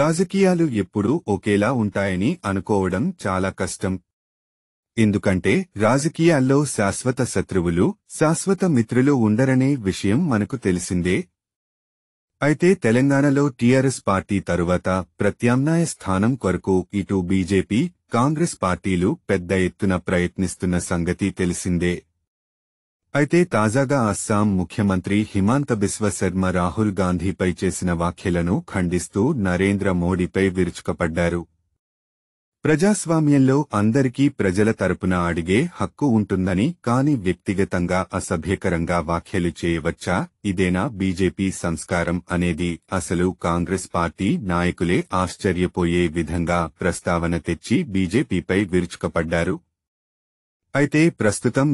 రాజకీయాలు ఎప్పుడూ ఒకేలా ఉంటాయని అనుకోవడం చాలా కష్టం ఎందుకంటే రాజకీయాల్లో శాశ్వత శత్రువులు శాశ్వత మిత్రులు ఉండరనే విషయం మనకు తెలిసిందే అయితే తెలంగాణలో టీఆర్ఎస్ పార్టీ తరువాత ప్రత్యామ్నాయ స్థానం కొరకు ఇటు బీజేపీ కాంగ్రెస్ పార్టీలు పెద్ద ఎత్తున ప్రయత్నిస్తున్న సంగతి తెలిసిందే అయితే తాజాగా అస్సాం ముఖ్యమంత్రి హిమాంత శర్మ రాహుల్ గాంధీపై చేసిన వ్యాఖ్యలను ఖండిస్తూ నరేంద్ర మోడీపై విరుచుకపడ్డారు ప్రజాస్వామ్యంలో అందరికీ ప్రజల తరపున అడిగే హక్కు ఉంటుందని కాని వ్యక్తిగతంగా అసభ్యకరంగా వ్యాఖ్యలు చేయవచ్చా ఇదేనా బీజేపీ సంస్కారం అనేది అసలు కాంగ్రెస్ పార్టీ నాయకులే ఆశ్చర్యపోయే విధంగా ప్రస్తావన తెచ్చి బీజేపీపై విరుచుకపడ్డారు అయితే ప్రస్తుతం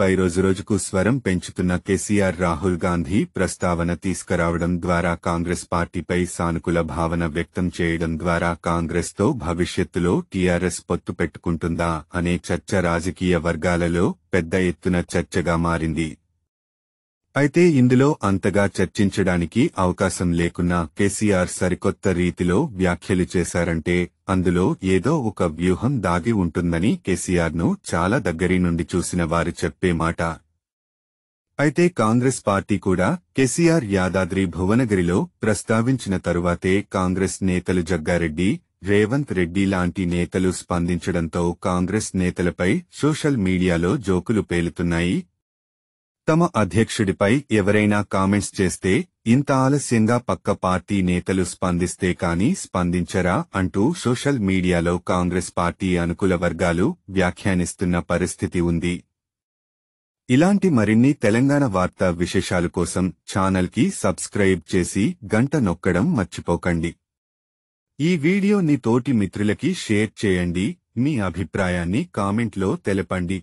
పై రోజురోజుకు స్వరం పెంచుతున్న కేసీఆర్ రాహుల్ గాంధీ ప్రస్తావన తీసుకురావడం ద్వారా కాంగ్రెస్ పార్టీపై సానుకూల భావన వ్యక్తం చేయడం ద్వారా కాంగ్రెస్తో భవిష్యత్తులో టీఆర్ఎస్ పొత్తు పెట్టుకుంటుందా అనే చర్చ రాజకీయ వర్గాలలో పెద్ద ఎత్తున చర్చగా మారింది అయితే ఇందులో అంతగా చర్చించడానికి అవకాశం లేకున్నా కేసీఆర్ సరికొత్త రీతిలో వ్యాఖ్యలు చేశారంటే అందులో ఏదో ఒక వ్యూహం దాగి ఉంటుందని కేసీఆర్ను చాలా దగ్గరి నుండి చూసిన వారు చెప్పే మాట అయితే కాంగ్రెస్ పార్టీ కూడా కేసీఆర్ యాదాద్రి భువనగిరిలో ప్రస్తావించిన తరువాతే కాంగ్రెస్ నేతలు జగ్గారెడ్డి రేవంత్ రెడ్డి లాంటి నేతలు స్పందించడంతో కాంగ్రెస్ నేతలపై సోషల్ మీడియాలో జోకులు పేలుతున్నాయి తమ అధ్యక్షుడిపై ఎవరైనా కామెంట్స్ చేస్తే ఇంత ఆలస్యంగా పక్క పార్టీ నేతలు స్పందిస్తే కానీ స్పందించరా అంటూ సోషల్ మీడియాలో కాంగ్రెస్ పార్టీ అనుకూల వర్గాలు వ్యాఖ్యానిస్తున్న పరిస్థితి ఉంది ఇలాంటి మరిన్ని తెలంగాణ వార్తా విశేషాలు కోసం ఛానల్కి సబ్స్క్రైబ్ చేసి గంట నొక్కడం మర్చిపోకండి ఈ వీడియోని తోటి మిత్రులకి షేర్ చేయండి మీ అభిప్రాయాన్ని కామెంట్లో తెలపండి